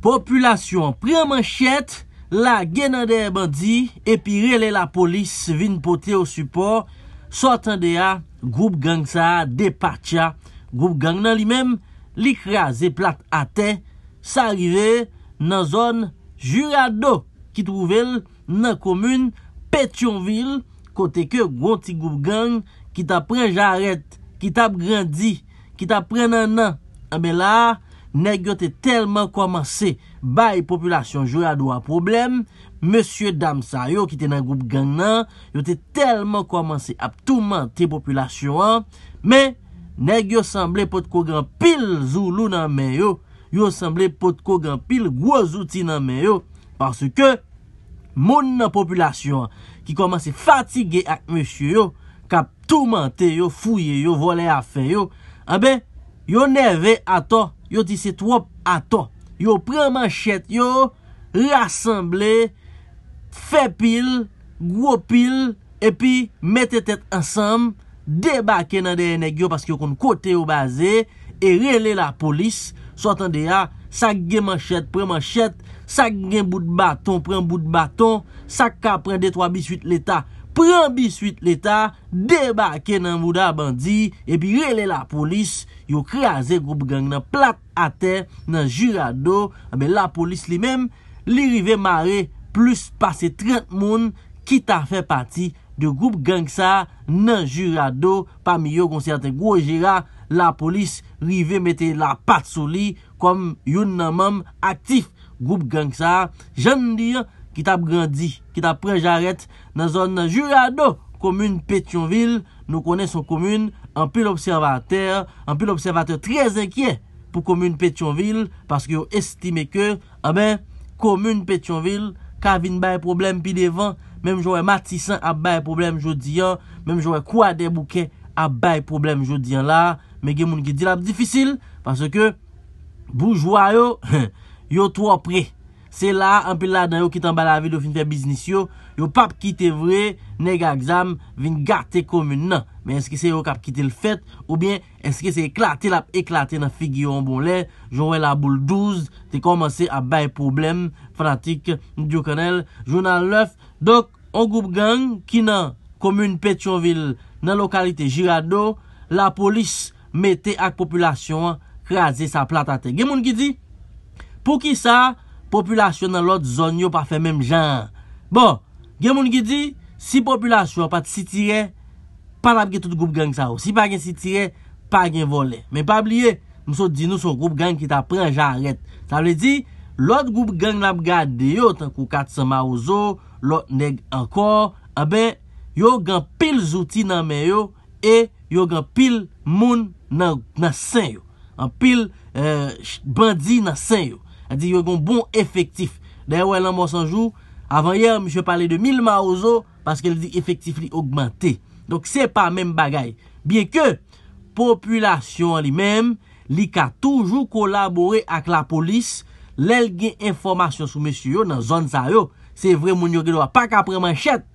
Populasyon preman chet, la genande e bandi, epi rele la polis vin pote o supor, sotande a, goup gang sa depatia. Goup gang nan li mem, likra ze plat ate, sa rive nan zon jurado ki truvel nan komoun Petionville, kote ke gonti goup gang ki ta pren jaret, ki ta begrandi, ki ta pren nan nan amela, Neg yo te telman kwa manse Baye populasyon jou yado a problem Monsye damsa yo ki te nan group gang nan Yo te telman kwa manse ap touman te populasyon Men, neg yo semble pot kogan pil zoulou nan men yo Yo semble pot kogan pil gwo zouti nan men yo Pase ke, moun nan populasyon Ki kwa manse fatige ak monsye yo Kap touman te yo, fouye yo, vole a fe yo A be, yo neve ato Yo ti se twop ato Yo pre manchet yo Rassemble Fepil Gwopil E pi mette tet ansam Debake nan de enegyo Paske yo kon kote yo baze E rele la polis Sotan de ya Sak gen manchet pre manchet Sak gen bout baton pre bout baton Sak ka pre 2-3 bisuit leta pran bi suite l'Etat, debake nan Mouda Bandi, epi rele la polis, yo kraze group gang nan plat a ter, nan jurado, abe ah la polis li mem, li rive mare plus pase 30 moun, kita fe pati de group gang sa, nan jurado, pa mi yo konserte Gwojira, la polis rive mete la pat soli, kom yon nan mam aktif group gang sa, jan di ya, ki tap grandi, ki tap prejaret, nan zon nan jurado, komune Petionville, nou kone son komune, anpil observater, anpil observater trez enkyen, pou komune Petionville, paske yo estime ke, komune ah Petionville, kavine bay problem pi devan, mem jowe matisan ap bay problem jodiyan, mem jowe kwa debouke, ap bay problem jodiyan la, me gen moun ki di la bdifisil, paske, boujwa yo, yo tro prej, Se la, anpil la dan yo ki tan ba la video fin fe biznis yo Yo pap ki te vre Neg a exam vin gate komune nan Men eske se yo kap ki te l fet Ou bien eske se eklate la Eklate nan figyon bon le Jouen la boule 12 Te komanse a bay problem Fanatik, diyo kanel Jouen nan lef Dok, an group gang Kinan, komune Petronville Nan lokalite Girado La polis mette ak populasyon Krasi sa platate Gen moun ki di? Pou ki sa? Populasyon nan lot zon yo pa fe menm jan Bon, gen moun ki di Si populasyon pa ti sitire Pa nabge tout group gang sa ou Si pa gen sitire, pa gen vole Men pa bliye, msou di nou son group gang ki ta pren jan aret Sa wle di, lot group gang nab gade yo Tan kou kat sa ma ou zo Lot neg ankor A eh be, yo gen pil zouti nan men yo E yo gen pil moun nan sen yo An pil eh, bandi nan sen yo A di yon bon efektif. Da yon wè nan mwos anjou, avan yè, msye pale de 1000 ma ouzo, paske l di efektif li augmenté. Donk se pa mèm bagay. Biè ke, populasyon li mèm, li ka toujou kolaborè ak la polis, lèl gen informasyon sou mèsyo yo nan zon sa yo. Se vre moun yo gen wè. Pak apre manchet,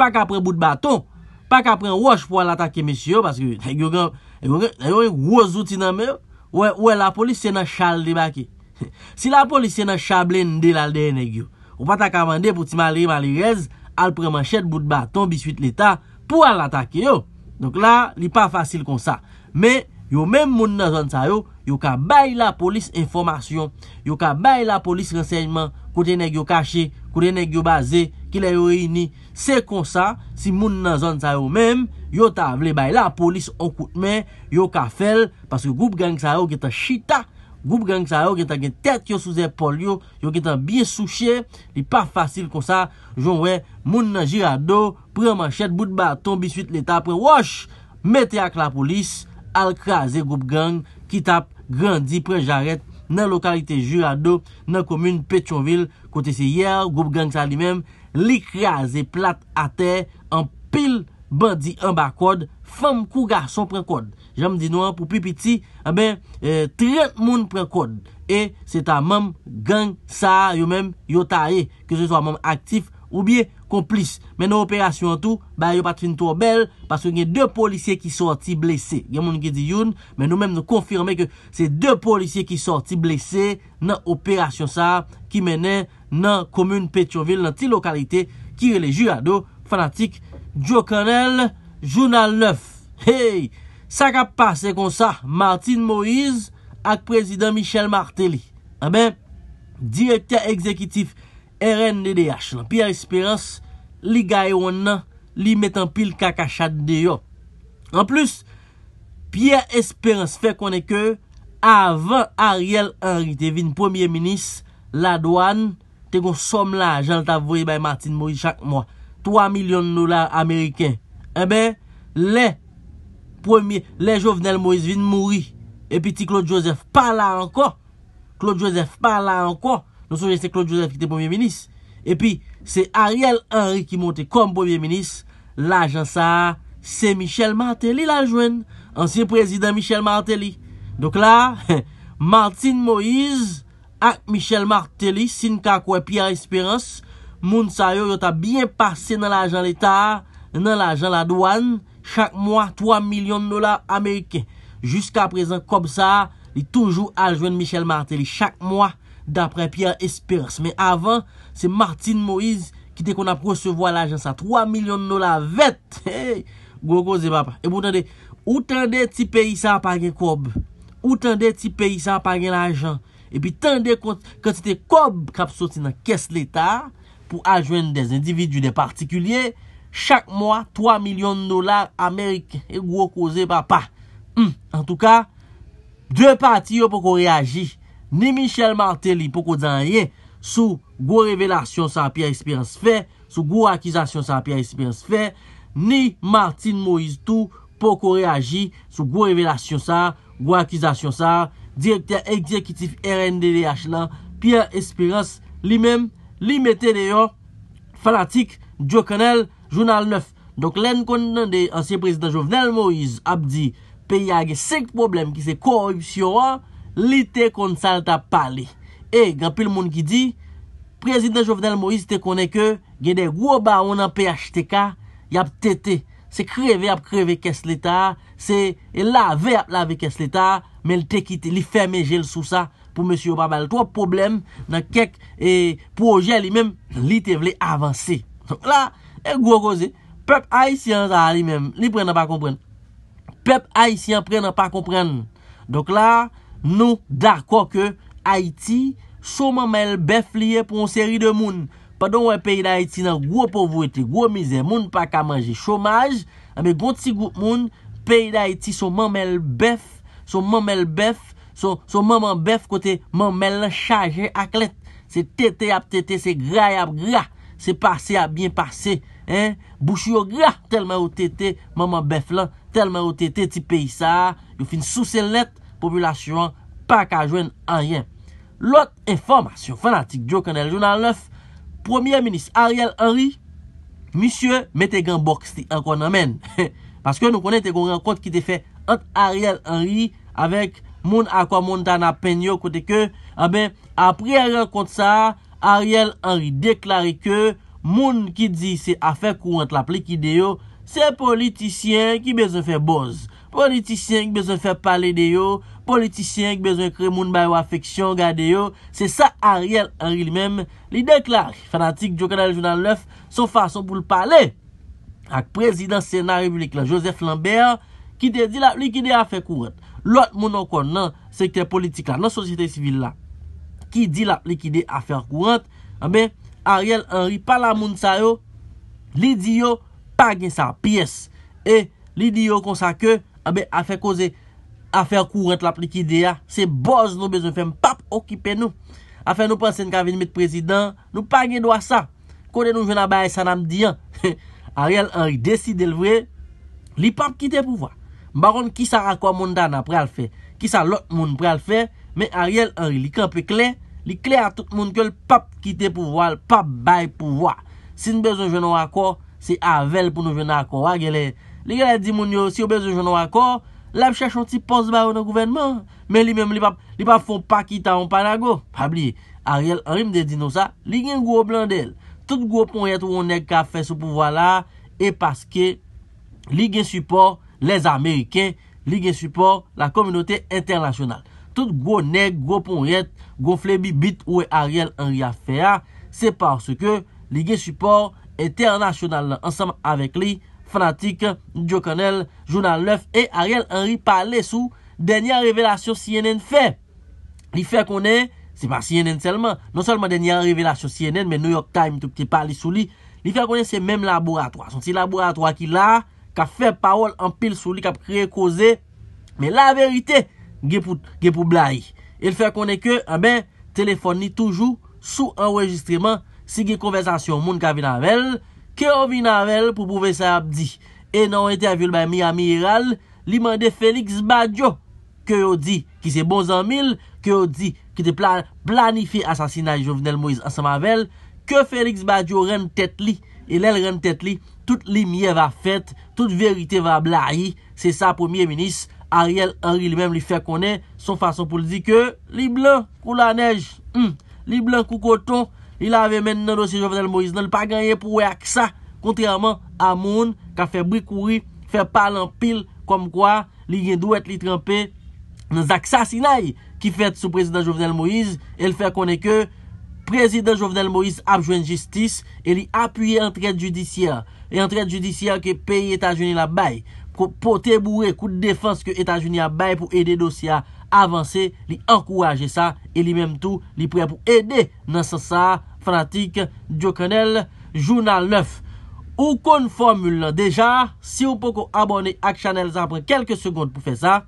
pak apre bout baton, pak apre wòj pou wè l'atake mèsyo yo, paske yon wòzouti nan mè, wè la polis se nan chal di baki. Si la polisye nan chable ndi lalde enegyo Ou pata kamande pou ti mali mali rez Al preman chet bout baton bisuit l'Etat Pou al atake yo Donc la li pa fasil kon sa Men yo men moun nan zon sa yo Yo ka bay la polis informasyon Yo ka bay la polis rensejman Kote enegyo kache, kote enegyo baze Kile yo reyni Se kon sa si moun nan zon sa yo men Yo ta avle bay la polis okoutmen Yo ka fel Paske goup gang sa yo ki ta shita Goup gang sa yo gen tan gen tèt yo sou zè pol yo, yo gen tan biye sou chè, li pa fasil kon sa, joun wè, moun nan girado, prè man chèd bout baton bisuit le tapre, wòch, metè ak la polis, al krasè goup gang ki tap grandi pre jaret nan lokalite girado, nan komün Petronvil, kote se yè, goup gang sa li mèm, li krasè plat a tè, an pil. Bandi an bak kode, fam kou garson pren kode. Jam di nou an pou pi piti, an eh ben 30 eh, moun pren kode. E se ta mam gang sa, yo men yo ta e, ke se to a mam aktif ou biye komplis. Men nou operasyon an tou, ba yo patrin tou bel, paswen gen dè polisye ki sorti blese. Gen moun gen di youn, men nou men nou konfirme ke se dè polisye ki sorti blese nan operasyon sa, ki menen nan komoun Petrovil, nan ti lokalite, ki re le jurado fanatik Djo kanel, jounal 9 Hey, sa ka pase kon sa Martin Moise ak prezident Michel Martelly A ah be, direktya ekzekitif R.N.D.D.H Pierre Esperance li gayon nan Li metan pil kakachat deyo An plus, Pierre Esperance fe kon e ke Avan Ariel Henry te vin premier minis La douan te kon som la Jan ta voye bay Martin Moise chak mwa 3 milyon noular Ameriken. Eh Ebe, le... Premier, le jovenel Moise Vin mouri. E pi ti Claude Joseph pa la anko. Claude Joseph pa la anko. Nou souje se Claude Joseph ki te pomiye minis. E pi, se Ariel Henry ki monte kom pomiye minis. La jansa, se Michel Martelly la jwen. Ansyen prezident Michel Martelly. Dok la, Martin Moise ak Michel Martelly sin kakwe Pierre Esperance Moun sa yo yo ta bien pase nan l'ajan l'Etat Nan l'ajan la douan Chak mwa 3 milyon de nola Ameriken Juska prezen kob sa Li toujou aljwen Michel Martelly Chak mwa dapre Pierre Esperance Men avan se Martin Moise Ki te kon ap resevo l'ajan sa 3 milyon de nola vet Gogo ze papa Ou tende ti peyi sa apagen kob Ou tende ti peyi sa apagen l'ajan E pi tende konti te kob Krap soti nan kes l'Etat pou ajwen des individu, des partikulye. Chak mwa, 3 milyon nolak Amerik, e gwo koze pa pa. Hmm, en tou ka, dwe pati yo pou ko reagi. Ni Michel Martelly pou ko djanye sou gwo revelasyon sa Pierre Esperance fè, sou gwo akizasyon sa Pierre Esperance fè, ni Martin Moistou pou ko reagi sou gwo revelasyon sa, gwo akizasyon sa, direkter ekzekitif RNDDH lan, Pierre Esperance li menm, Li mette deyo fanatik, djokanel, jounal 9. Dok len kon de ansye prezident Jovenel Moïse ap di pe yage sek problem ki se korupsyon an, li te konsal ta pali. E, gapil moun ki di, prezident Jovenel Moïse te konen ke gede woba wana pe achte ka, yap tete. Se kreve ap kreve kes leta, se lave ap lave kes leta, men te kite li ferme jel sou sa. pou monsi yo babal. To wap problem nan kek e, proje li menm, li te vle avanse. Donk la, e gwo goze, pep Haitian sa li menm, li pren nan pa kompren. Pep Haitian pren nan pa kompren. Donk la, nou dar kwa ke, Haiti souman melbef liye pou monseri de moun. Padon wè peyi de Haiti nan gwo povwete, gwo mize moun pa ka manje chomaj, ame gwo ti gout moun, peyi de Haiti souman melbef, souman melbef, Son maman bef kote maman len chaje ak let. Se tete ap tete, se gra ap gra. Se pase ap bien pase. Bouchi yo gra, telman yo tete. Maman bef len, telman yo tete ti pey sa. Yo fin sou se let, populasyon pa ka jwen anjen. Lot informasyon fanatik diyo kanel jounan lef. Premier ministre Ariel Henry, misye mette gan bok sti an kon amen. Paske nou konen te kon renkont ki te fe ant Ariel Henry avèk Moun akwa moun tan apen yo kote ke A ah ben apri a renkont sa Ariel Henry deklari ke Moun ki di se a fe kourent la plek ide yo Se politisyen ki bezon fe boz Politisyen ki bezon fe pale de yo Politisyen ki bezon kre moun bay wafeksyon gade yo Se sa Ariel Henry li men Li deklari Fanatik Djokadal Jounal 9 Son fason pou le pale Ak prezident sena revilik la Joseph Lambert Ki te di la plek ide a fe kourent Lot moun an kon nan sekte politik la, nan sosyete sivil la, ki di la plikide afer kourent, eh a be, Ariel Henry pala moun sa yo, li di yo pagen sa piyes. E, li di yo konsa ke, a be, afe koze afer kourent la plikide ya, se boz nou bezon fem pap okipe nou. Afe nou panse nka veni met prezident, nou pagen doa sa. Kone nou jwena baye sanam diyan. Ariel Henry desi del vre, li pap kite pou vwa. Baron ki sa rakwa moun dana pral fe, ki sa lot moun pral fe, men a riel anri li ke anpe klen, li klen a tout moun ke l pap kite pou vwa, l pap bay pou vwa. Si nou bezon jenon rakwa, si avel pou nou jenon rakwa, wagele, li gela di moun yo, si nou bezon jenon rakwa, lab chachon ti pos baron an gouvenman, men li mem li pap, li pap foun pa kita anpanago, pabli, a riel anrim de dino sa, li gen gwo blan del, tout gwo pon yetou wonek ka fe sou pou vwa la, e paske, li gen support, Les Amerikè, Ligue Support, la Komunote Internationale. Tout gwo nek, gwo ponret, gwo flebi bit ou e Ariel Henry a fea, se parce ke Ligue Support et Ternationale, ansam avek li, Fanatik, Djokanel, Jounal Lef, e Ariel Henry pale sou denye revelasyon CNN fe. Li fe konen, se pa CNN selman, non salman denye revelasyon CNN, men New York Times te pale sou li, li fe konen se menm laboratoire, son si laboratoire ki la, ka fe parol an pil sou li ka prekoze me la verite ge pou blai e l fe konen ke abe eh telefon ni toujou sou enregistriman si ge konversasyon moun ka vin avel ke o vin avel pou pouve se ap di e nan o eterviol bay mi amiral li mande Felix Badiou ke yo di ki se bon zan mil ke yo di ki de planifi asasina jovenel Moise Asamavel ke Felix Badiou ren tet li e l el ren tet li tout li miye va fet, tout verite va blai, se sa premier minis, Ariel Henry li mem li fe konen son fason pou li di ke li blan kou la nej, hmm, li blan kou koton, li lave men nan dosye Jovenel Moïse, nan li pa ganyen pou we aksa kontreman a moun ka febri kouri, fe palan pil kom kwa, li yendou et li trempè nan aksa sinay ki fet sou prezident Jovenel Moïse e li fe konen ke prezident Jovenel Moïse apjwen jistis e li apuyen entret judisyen e entret judisyen ke peyi Etat-Unis la bay, pou pote bou re kou defans ke Etat-Unis la bay pou ede dosya avanse, li ankouraje sa, e li mem tou li pre pou ede nan sasa fanatik Diokanel Jounal 9. Ou kon formule lan, deja, si ou pou kon abone ak chanel sa apre kelke segonde pou fe sa,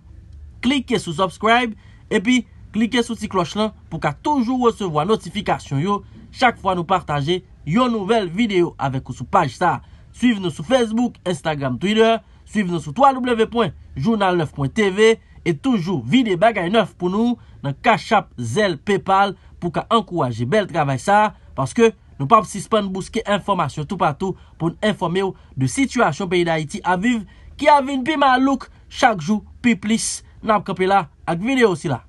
klike sou subscribe, e pi klike sou si kloche lan pou ka toujou wesevo a notifikasyon yo, chak fwa nou partaje yo nouvel video avek ou sou paj sa. Suiv nou sou Facebook, Instagram, Twitter. Suiv nou sou www.journal9.tv E toujou vide bagay neuf pou nou nan Cash App, Zelle, Paypal pou ka ankouwaje bel travay sa. Paske nou pap si span bouske informasyon tout patou pou nou informe ou de situasyon peyi da iti a viv. Ki avin pi malouk chak jou pi plis nan kapela ak video si la.